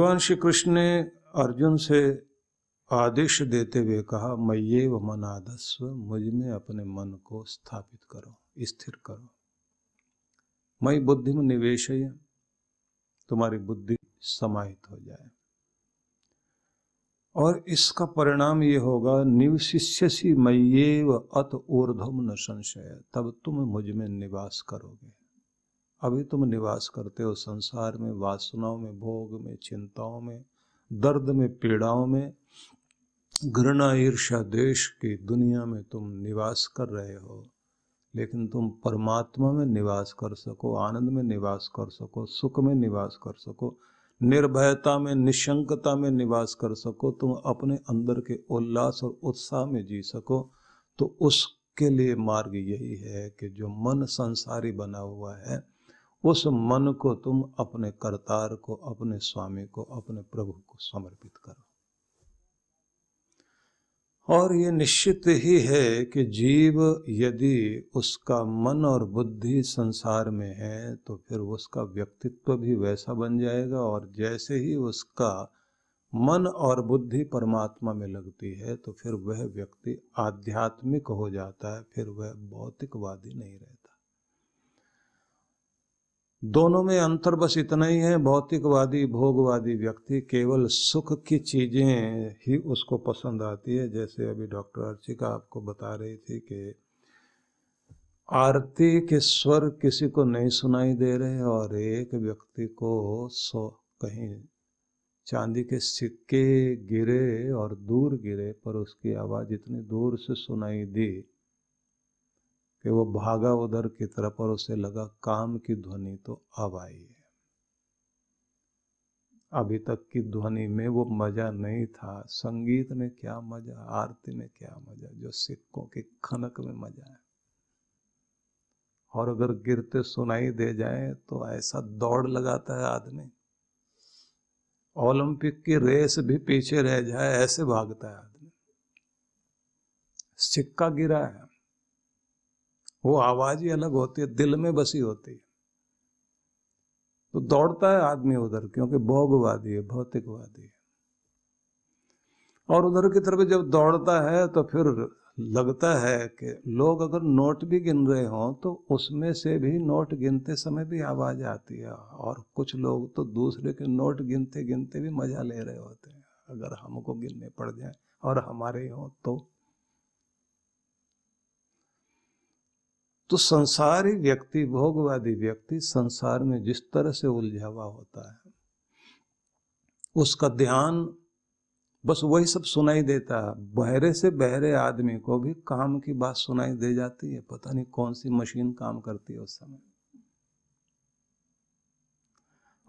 भगवान श्री कृष्ण ने अर्जुन से आदेश देते हुए कहा मैये व आदस्व मुझ में अपने मन को स्थापित करो स्थिर करो मई बुद्धि में निवेश तुम्हारी बुद्धि समाहित हो जाए और इसका परिणाम ये होगा निवशिष्य मैये व अत ऊर्धम न संशय तब तुम मुझ में निवास करोगे अभी तुम निवास करते हो संसार में वासनाओं में भोग में चिंताओं में दर्द में पीड़ाओं में घृणा ईर्षा देश की दुनिया में तुम निवास कर रहे हो लेकिन तुम परमात्मा में निवास कर सको आनंद में निवास कर सको सुख में निवास कर सको निर्भयता में निशंकता में निवास कर सको तुम अपने अंदर के उल्लास और उत्साह में जी सको तो उसके लिए मार्ग यही है कि जो मन संसारी बना हुआ है उस मन को तुम अपने करतार को अपने स्वामी को अपने प्रभु को समर्पित करो और ये निश्चित ही है कि जीव यदि उसका मन और बुद्धि संसार में है तो फिर उसका व्यक्तित्व भी वैसा बन जाएगा और जैसे ही उसका मन और बुद्धि परमात्मा में लगती है तो फिर वह व्यक्ति आध्यात्मिक हो जाता है फिर वह भौतिकवादी नहीं रहता दोनों में अंतर बस इतना ही है भौतिकवादी भोगवादी व्यक्ति केवल सुख की चीज़ें ही उसको पसंद आती है जैसे अभी डॉक्टर अर्चिका आपको बता रही थी कि आरती के स्वर किसी को नहीं सुनाई दे रहे और एक व्यक्ति को सो कहीं चांदी के सिक्के गिरे और दूर गिरे पर उसकी आवाज़ इतनी दूर से सुनाई दी कि वो भागा उधर की तरफ और उसे लगा काम की ध्वनि तो अब आई है अभी तक की ध्वनि में वो मज़ा नहीं था संगीत में क्या मज़ा आरती में क्या मज़ा जो सिक्कों के खनक में मज़ा है और अगर गिरते सुनाई दे जाए तो ऐसा दौड़ लगाता है आदमी ओलंपिक की रेस भी पीछे रह जाए ऐसे भागता है आदमी सिक्का गिरा है वो आवाज़ ही अलग होती है दिल में बसी होती है तो दौड़ता है आदमी उधर क्योंकि भोगवादी है भौतिकवादी है और उधर की तरफ जब दौड़ता है तो फिर लगता है कि लोग अगर नोट भी गिन रहे हों तो उसमें से भी नोट गिनते समय भी आवाज़ आती है और कुछ लोग तो दूसरे के नोट गिनते गिनते भी मज़ा ले रहे होते हैं अगर हमको गिनने पड़ जाए और हमारे हों तो तो संसारी व्यक्ति भोगवादी व्यक्ति संसार में जिस तरह से उलझावा होता है उसका ध्यान बस वही सब सुनाई देता है बहरे से बहरे आदमी को भी काम की बात सुनाई दे जाती है पता नहीं कौन सी मशीन काम करती है उस समय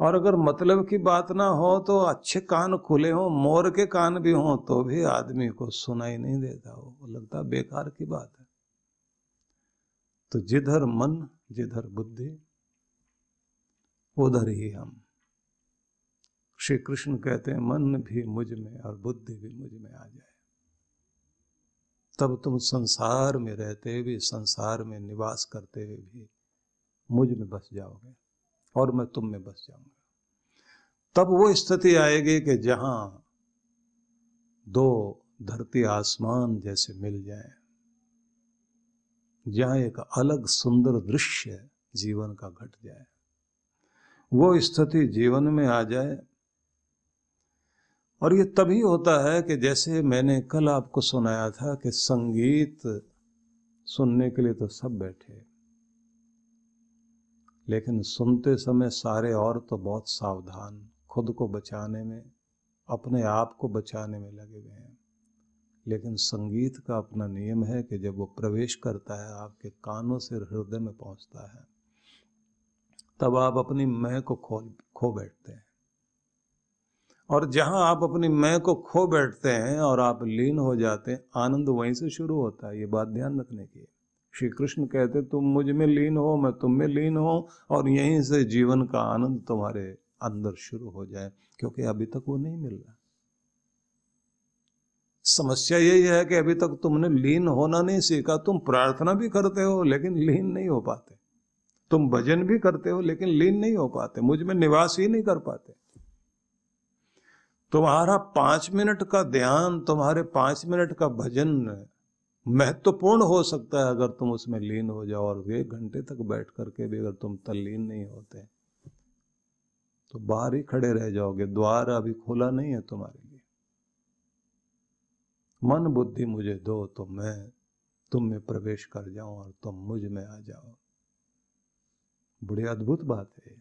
और अगर मतलब की बात ना हो तो अच्छे कान खुले हो मोर के कान भी हो तो भी आदमी को सुनाई नहीं देता वो लगता बेकार की बात है तो जिधर मन जिधर बुद्धि उधर ही हम श्री कृष्ण कहते हैं मन भी मुझ में और बुद्धि भी मुझ में आ जाए तब तुम संसार में रहते हुए संसार में निवास करते हुए भी मुझ में बस जाओगे और मैं तुम में बस जाऊंगा तब वो स्थिति आएगी कि जहां दो धरती आसमान जैसे मिल जाए जहां एक अलग सुंदर दृश्य जीवन का घट जाए वो स्थिति जीवन में आ जाए और ये तभी होता है कि जैसे मैंने कल आपको सुनाया था कि संगीत सुनने के लिए तो सब बैठे लेकिन सुनते समय सारे और तो बहुत सावधान खुद को बचाने में अपने आप को बचाने में लगे हुए हैं लेकिन संगीत का अपना नियम है कि जब वो प्रवेश करता है आपके कानों से हृदय में पहुंचता है तब आप अपनी मैं को खो खो बैठते हैं और जहां आप अपनी मैं को खो बैठते हैं और आप लीन हो जाते हैं आनंद वहीं से शुरू होता है ये बात ध्यान रखने की श्री कृष्ण कहते तुम मुझ में लीन हो मैं तुम में लीन हो और यहीं से जीवन का आनंद तुम्हारे अंदर शुरू हो जाए क्योंकि अभी तक वो नहीं मिल रहा समस्या यही है कि अभी तक तुमने लीन होना नहीं सीखा तुम प्रार्थना भी करते हो लेकिन लीन नहीं हो पाते तुम भजन भी करते हो लेकिन लीन नहीं हो पाते मुझ में निवास ही नहीं कर पाते तुम्हारा पांच मिनट का ध्यान तुम्हारे पांच मिनट का भजन महत्वपूर्ण हो सकता है अगर तुम उसमें लीन हो जाओ और एक घंटे तक बैठ करके भी अगर तुम तल्लीन नहीं होते तो बाहर ही खड़े रह जाओगे द्वार अभी खुला नहीं है तुम्हारे लिए मन बुद्धि मुझे दो तो मैं तुम में प्रवेश कर जाऊं और तुम मुझ में आ जाओ बड़ी अद्भुत बात है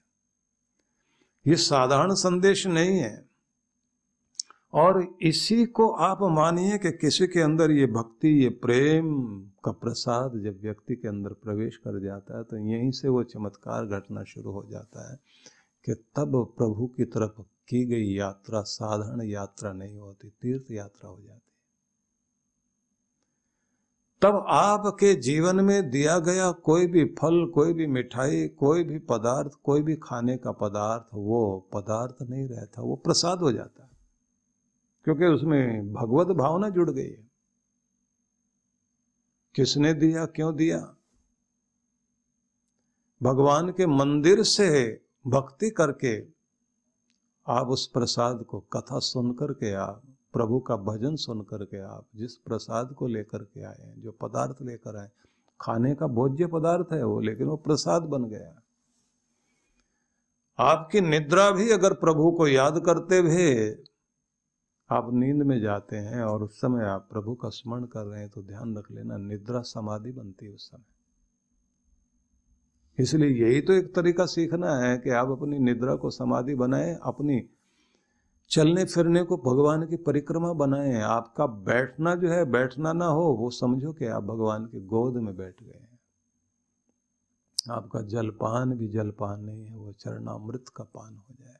ये साधारण संदेश नहीं है और इसी को आप मानिए कि किसी के अंदर ये भक्ति ये प्रेम का प्रसाद जब व्यक्ति के अंदर प्रवेश कर जाता है तो यहीं से वो चमत्कार घटना शुरू हो जाता है कि तब प्रभु की तरफ की गई यात्रा साधारण यात्रा नहीं होती तीर्थ यात्रा हो जाती तब आपके जीवन में दिया गया कोई भी फल कोई भी मिठाई कोई भी पदार्थ कोई भी खाने का पदार्थ वो पदार्थ नहीं रहता वो प्रसाद हो जाता है क्योंकि उसमें भगवत भावना जुड़ गई है किसने दिया क्यों दिया भगवान के मंदिर से भक्ति करके आप उस प्रसाद को कथा सुन करके आप प्रभु का भजन सुन करके आप जिस प्रसाद को लेकर के आए हैं जो पदार्थ लेकर आए खाने का भोज्य पदार्थ है वो लेकिन वो प्रसाद बन गया आपकी निद्रा भी अगर प्रभु को याद करते हुए आप नींद में जाते हैं और उस समय आप प्रभु का स्मरण कर रहे हैं तो ध्यान रख लेना निद्रा समाधि बनती है उस समय इसलिए यही तो एक तरीका सीखना है कि आप अपनी निद्रा को समाधि बनाएं अपनी चलने फिरने को भगवान की परिक्रमा बनाए हैं आपका बैठना जो है बैठना ना हो वो समझो कि आप भगवान के गोद में बैठ गए हैं आपका जलपान भी जलपान नहीं है वो चरणामृत का पान हो जाए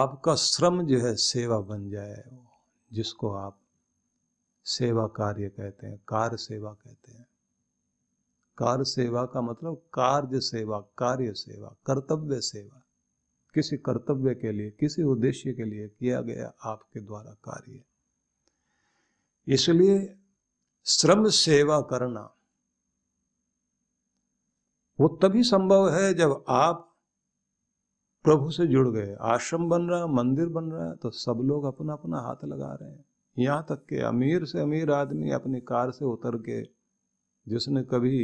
आपका श्रम जो है सेवा बन जाए वो जिसको आप सेवा कार्य कहते हैं कार्य सेवा कहते हैं कार्य सेवा का मतलब कार्य सेवा कार्य सेवा कर्तव्य सेवा किसी कर्तव्य के लिए किसी उद्देश्य के लिए किया गया आपके द्वारा कार्य इसलिए श्रम सेवा करना वो तभी संभव है जब आप प्रभु से जुड़ गए आश्रम बन रहा मंदिर बन रहा है तो सब लोग अपना अपना हाथ लगा रहे हैं यहां तक के अमीर से अमीर आदमी अपनी कार से उतर के जिसने कभी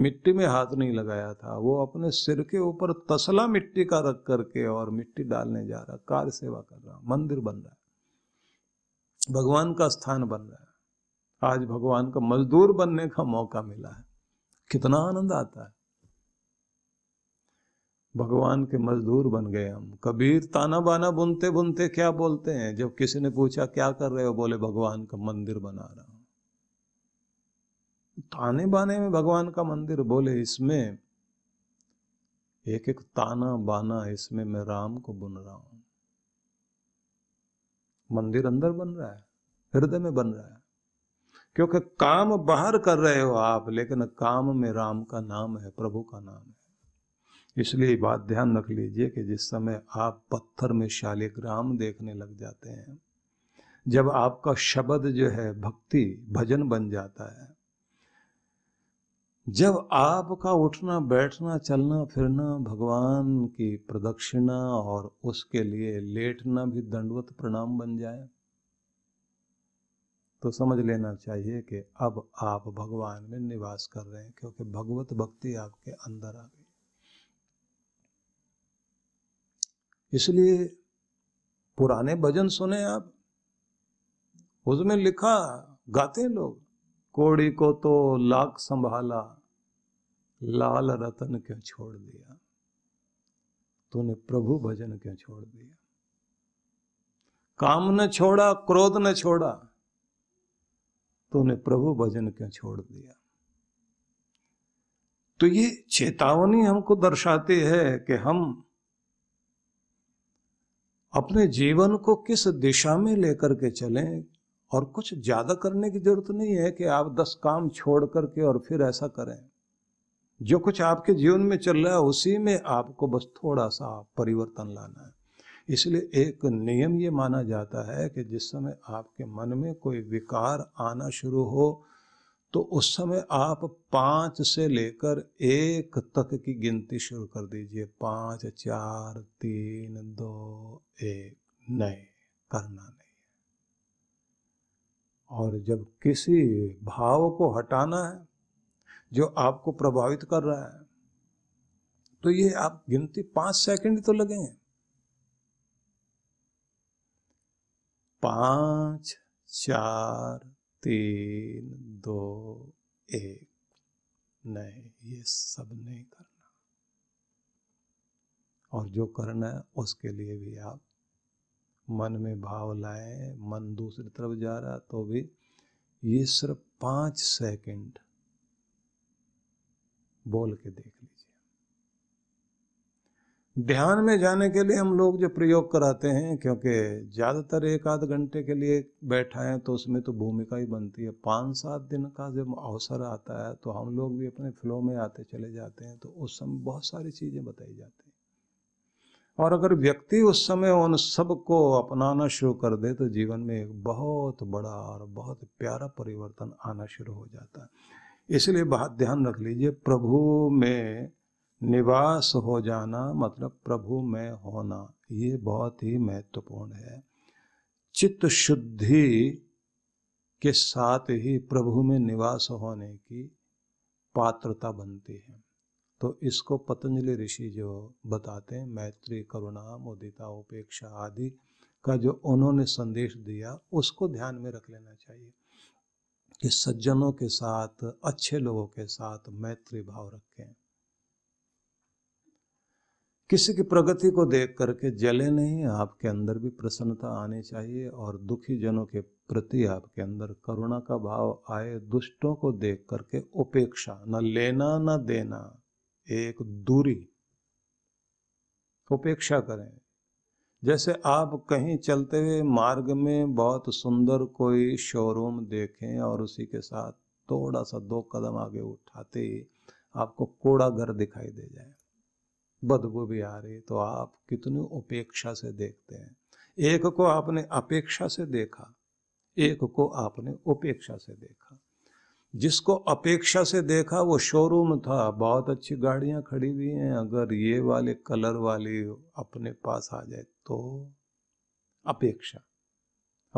मिट्टी में हाथ नहीं लगाया था वो अपने सिर के ऊपर तसला मिट्टी का रख करके और मिट्टी डालने जा रहा कार्य सेवा कर रहा मंदिर बन रहा है भगवान का स्थान बन रहा है आज भगवान का मजदूर बनने का मौका मिला है कितना आनंद आता है भगवान के मजदूर बन गए हम कबीर ताना बाना बुनते बुनते क्या बोलते हैं जब किसी ने पूछा क्या कर रहे हो बोले भगवान का मंदिर बना रहा ताने बाने में भगवान का मंदिर बोले इसमें एक एक ताना बाना इसमें मैं राम को बुन रहा हूं मंदिर अंदर बन रहा है हृदय में बन रहा है क्योंकि काम बाहर कर रहे हो आप लेकिन काम में राम का नाम है प्रभु का नाम है इसलिए बात ध्यान रख लीजिए कि जिस समय आप पत्थर में शालिग्राम देखने लग जाते हैं जब आपका शब्द जो है भक्ति भजन बन जाता है जब आपका उठना बैठना चलना फिरना भगवान की प्रदक्षिणा और उसके लिए लेटना भी दंडवत प्रणाम बन जाए तो समझ लेना चाहिए कि अब आप भगवान में निवास कर रहे हैं क्योंकि भगवत भक्ति आपके अंदर आ गई इसलिए पुराने भजन सुने आप उसमें लिखा गाते लोग कोड़ी को तो लाख संभाला लाल रतन क्यों छोड़ दिया तूने प्रभु भजन क्यों छोड़ दिया काम ने छोड़ा क्रोध न छोड़ा तूने प्रभु भजन क्यों छोड़ दिया तो ये चेतावनी हमको दर्शाती है कि हम अपने जीवन को किस दिशा में लेकर के चलें और कुछ ज़्यादा करने की ज़रूरत नहीं है कि आप दस काम छोड़ करके और फिर ऐसा करें जो कुछ आपके जीवन में चल रहा है उसी में आपको बस थोड़ा सा परिवर्तन लाना है इसलिए एक नियम ये माना जाता है कि जिस समय आपके मन में कोई विकार आना शुरू हो तो उस समय आप पाँच से लेकर एक तक की गिनती शुरू कर दीजिए पाँच चार तीन दो एक नहीं करना नहीं और जब किसी भाव को हटाना है जो आपको प्रभावित कर रहा है तो ये आप गिनती पांच सेकंड तो लगेंगे पांच चार तीन दो एक नहीं ये सब नहीं करना और जो करना है उसके लिए भी आप मन में भाव लाए मन दूसरी तरफ जा रहा तो भी ये सिर्फ पांच सेकंड बोल के देख लीजिए ध्यान में जाने के लिए हम लोग जो प्रयोग कराते हैं क्योंकि ज़्यादातर एक आध घंटे के लिए बैठा है तो उसमें तो भूमिका ही बनती है पांच सात दिन का जब अवसर आता है तो हम लोग भी अपने फ्लो में आते चले जाते हैं तो उस समय बहुत सारी चीज़ें बताई जाती हैं और अगर व्यक्ति उस समय उन सब को अपनाना शुरू कर दे तो जीवन में एक बहुत बड़ा और बहुत प्यारा परिवर्तन आना शुरू हो जाता है इसलिए बात ध्यान रख लीजिए प्रभु में निवास हो जाना मतलब प्रभु में होना ये बहुत ही महत्वपूर्ण है चित्त शुद्धि के साथ ही प्रभु में निवास होने की पात्रता बनती है तो इसको पतंजलि ऋषि जो बताते हैं मैत्री करुणा मुदिता उपेक्षा आदि का जो उन्होंने संदेश दिया उसको ध्यान में रख लेना चाहिए कि सज्जनों के साथ अच्छे लोगों के साथ मैत्री भाव रखें किसी की प्रगति को देख करके जले नहीं आपके अंदर भी प्रसन्नता आनी चाहिए और दुखी जनों के प्रति आपके अंदर करुणा का भाव आए दुष्टों को देख करके उपेक्षा न लेना न देना एक दूरी उपेक्षा करें जैसे आप कहीं चलते हुए मार्ग में बहुत सुंदर कोई शोरूम देखें और उसी के साथ थोड़ा सा दो कदम आगे उठाते ही आपको कोड़ा घर दिखाई दे जाए बदबू भी आ रही तो आप कितनी उपेक्षा से देखते हैं एक को आपने अपेक्षा से देखा एक को आपने उपेक्षा से देखा जिसको अपेक्षा से देखा वो शोरूम था बहुत अच्छी गाड़ियां खड़ी हुई हैं अगर ये वाले कलर वाली अपने पास आ जाए तो अपेक्षा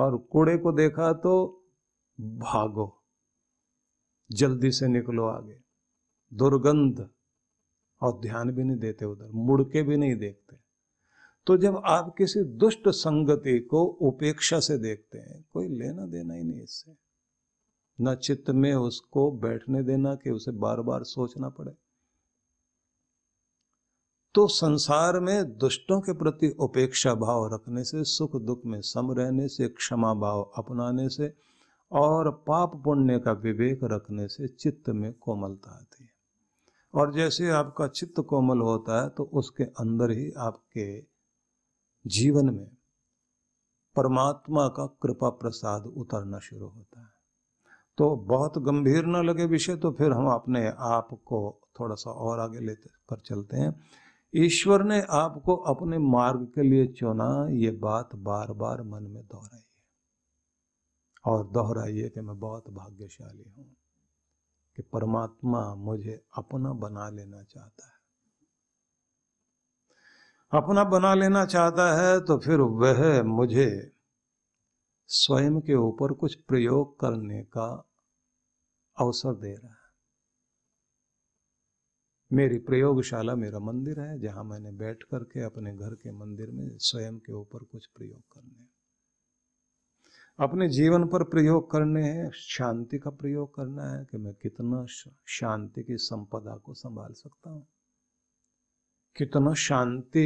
और कूड़े को देखा तो भागो जल्दी से निकलो आगे दुर्गंध और ध्यान भी नहीं देते उधर मुड़ के भी नहीं देखते तो जब आप किसी दुष्ट संगति को उपेक्षा से देखते हैं कोई लेना देना ही नहीं इससे ना चित्त में उसको बैठने देना कि उसे बार बार सोचना पड़े तो संसार में दुष्टों के प्रति उपेक्षा भाव रखने से सुख दुख में सम रहने से क्षमा भाव अपनाने से और पाप पुण्य का विवेक रखने से चित्त में कोमलता आती है और जैसे आपका चित्त कोमल होता है तो उसके अंदर ही आपके जीवन में परमात्मा का कृपा प्रसाद उतरना शुरू होता है तो बहुत गंभीर ना लगे विषय तो फिर हम अपने आप को थोड़ा सा और आगे लेते पर चलते हैं ईश्वर ने आपको अपने मार्ग के लिए चुना ये बात बार बार मन में दोहराइए और दोहराइए कि मैं बहुत भाग्यशाली हूं कि परमात्मा मुझे अपना बना लेना चाहता है अपना बना लेना चाहता है तो फिर वह मुझे स्वयं के ऊपर कुछ प्रयोग करने का अवसर दे रहा है मेरी प्रयोगशाला मेरा मंदिर है जहां मैंने बैठ करके अपने घर के मंदिर में स्वयं के ऊपर कुछ प्रयोग करने अपने जीवन पर प्रयोग करने हैं शांति का प्रयोग करना है कि मैं कितना शांति की संपदा को संभाल सकता हूं कितना शांति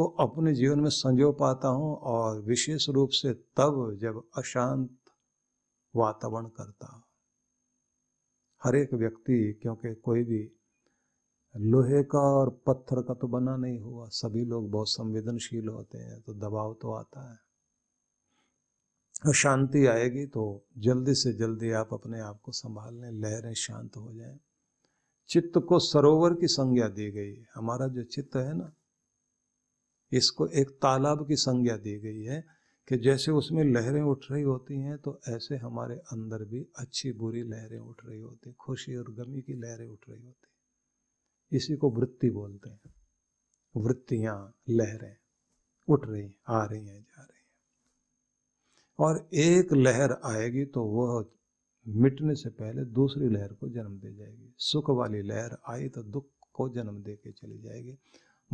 को अपने जीवन में संजो पाता हूँ और विशेष रूप से तब जब अशांत वातावरण करता हूँ हर एक व्यक्ति क्योंकि कोई भी लोहे का और पत्थर का तो बना नहीं हुआ सभी लोग बहुत संवेदनशील होते हैं तो दबाव तो आता है शांति आएगी तो जल्दी से जल्दी आप अपने आप को संभाल लें लहरें शांत हो जाएं चित्त को सरोवर की संज्ञा दी गई है हमारा जो चित्त है ना इसको एक तालाब की संज्ञा दी गई है कि जैसे उसमें लहरें उठ रही होती हैं तो ऐसे हमारे अंदर भी अच्छी बुरी लहरें उठ रही होती खुशी और गमी की लहरें उठ रही होती इसी को वृत्ति बोलते हैं वृत्तियाँ लहरें उठ रही आ रही हैं जा रही हैं और एक लहर आएगी तो वह मिटने से पहले दूसरी लहर को जन्म दे जाएगी सुख वाली लहर आई तो दुख को जन्म दे के चली जाएगी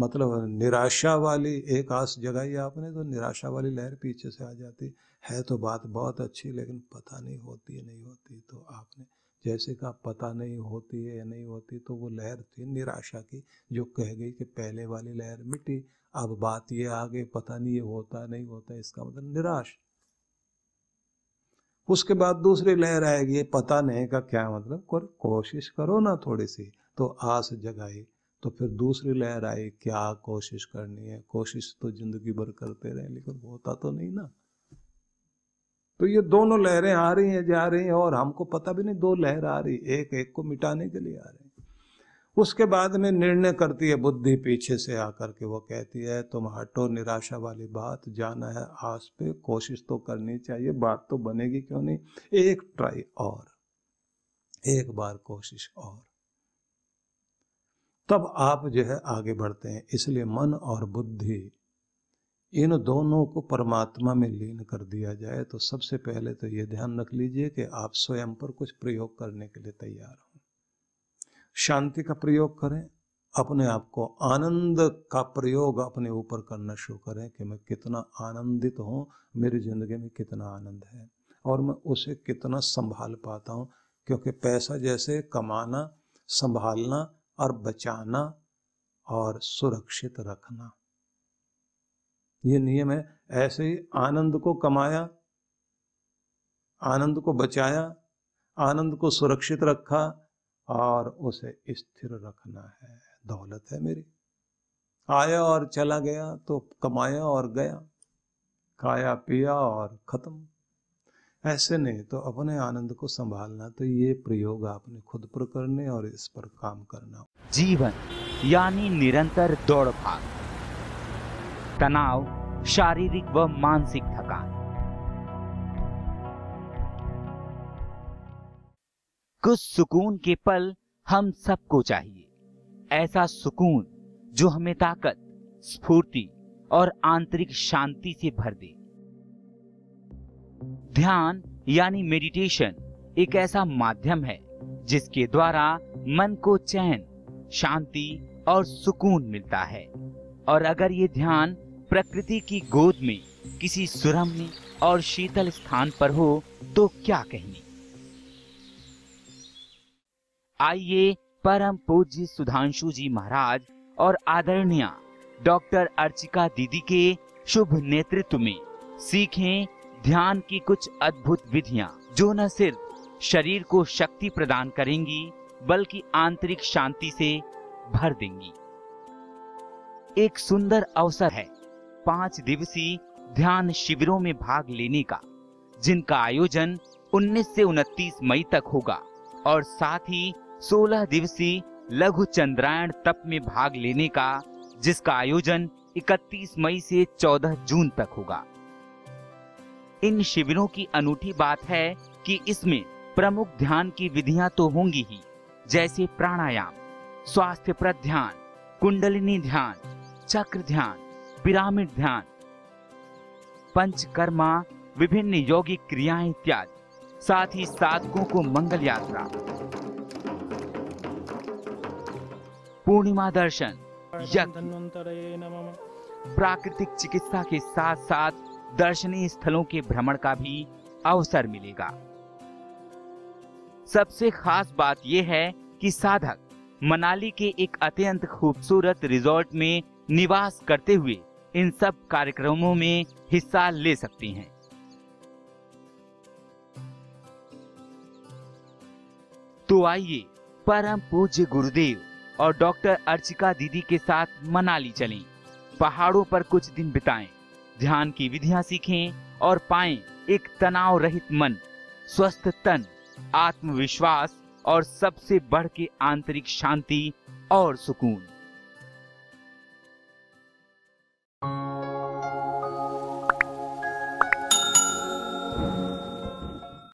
मतलब निराशा वाली एक आस जगाई आपने तो निराशा वाली लहर पीछे से आ जाती है तो बात बहुत अच्छी लेकिन पता नहीं होती है नहीं होती तो आपने जैसे कहा पता नहीं होती है या नहीं होती तो वो लहर थी निराशा की जो कह गई कि पहले वाली लहर मिटी अब बात ये आ गई पता नहीं ये होता नहीं होता इसका मतलब निराश उसके बाद दूसरी लहर आएगी पता नहीं का क्या मतलब कोशिश करो ना थोड़ी सी तो आस जगाई तो फिर दूसरी लहर आई क्या कोशिश करनी है कोशिश तो जिंदगी भर करते रहे लेकिन होता तो नहीं ना तो ये दोनों लहरें आ रही हैं जा रही हैं और हमको पता भी नहीं दो लहर आ रही एक एक को मिटाने के लिए आ रही उसके बाद में निर्णय करती है बुद्धि पीछे से आकर के वो कहती है तुम हटो निराशा वाली बात जाना है आस पे कोशिश तो करनी चाहिए बात तो बनेगी क्यों नहीं एक ट्राई और एक बार कोशिश और तब आप जो है आगे बढ़ते हैं इसलिए मन और बुद्धि इन दोनों को परमात्मा में लीन कर दिया जाए तो सबसे पहले तो ये ध्यान रख लीजिए कि आप स्वयं पर कुछ प्रयोग करने के लिए तैयार हों शांति का प्रयोग करें अपने आप को आनंद का प्रयोग अपने ऊपर करना शुरू करें कि मैं कितना आनंदित हूँ मेरी ज़िंदगी में कितना आनंद है और मैं उसे कितना संभाल पाता हूँ क्योंकि पैसा जैसे कमाना संभालना और बचाना और सुरक्षित रखना ये नियम है ऐसे ही आनंद को कमाया आनंद को बचाया आनंद को सुरक्षित रखा और उसे स्थिर रखना है दौलत है मेरी आया और चला गया तो कमाया और गया खाया पिया और खत्म ऐसे नहीं तो अपने आनंद को संभालना तो ये प्रयोग आपने खुद पर करने और इस पर काम करना जीवन यानी निरंतर दौड़ भाग तनाव शारीरिक व मानसिक थकान कुछ सुकून के पल हम सबको चाहिए ऐसा सुकून जो हमें ताकत स्फूर्ति और आंतरिक शांति से भर दे ध्यान यानी मेडिटेशन एक ऐसा माध्यम है जिसके द्वारा मन को चैन शांति और सुकून मिलता है और अगर ये ध्यान प्रकृति की गोद में किसी सुरम्य और शीतल स्थान पर हो तो क्या कहने आइए परम पूज्य सुधांशु जी महाराज और आदरणीय डॉक्टर अर्चिका दीदी के शुभ नेतृत्व में सीखें ध्यान की कुछ अद्भुत विधियां जो न सिर्फ शरीर को शक्ति प्रदान करेंगी बल्कि आंतरिक शांति से भर देंगी एक सुंदर अवसर है पांच दिवसीय ध्यान शिविरों में भाग लेने का जिनका आयोजन 19 से 29 मई तक होगा और साथ ही 16 दिवसीय लघु चंद्रायण तप में भाग लेने का जिसका आयोजन 31 मई से 14 जून तक होगा इन शिविरों की अनूठी बात है कि इसमें प्रमुख ध्यान की विधियां तो होंगी ही जैसे प्राणायाम स्वास्थ्य प्रद ध्यान कुंडलिनी ध्यान चक्र ध्यान पिरामिड ध्यान पंचकर्मा विभिन्न योगिक क्रियाएं इत्यादि साथ ही साधकों को मंगल यात्रा पूर्णिमा दर्शन प्राकृतिक चिकित्सा के साथ साथ दर्शनीय स्थलों के भ्रमण का भी अवसर मिलेगा सबसे खास बात यह है कि साधक मनाली के एक अत्यंत खूबसूरत रिजॉर्ट में निवास करते हुए इन सब कार्यक्रमों में हिस्सा ले सकते हैं तो आइए परम पूज्य गुरुदेव और डॉक्टर अर्चिका दीदी के साथ मनाली चलें पहाड़ों पर कुछ दिन बिताएं ध्यान की विधियां सीखें और पाएं एक तनाव रहित मन स्वस्थ तन आत्मविश्वास और सबसे बढ़ के आंतरिक शांति और सुकून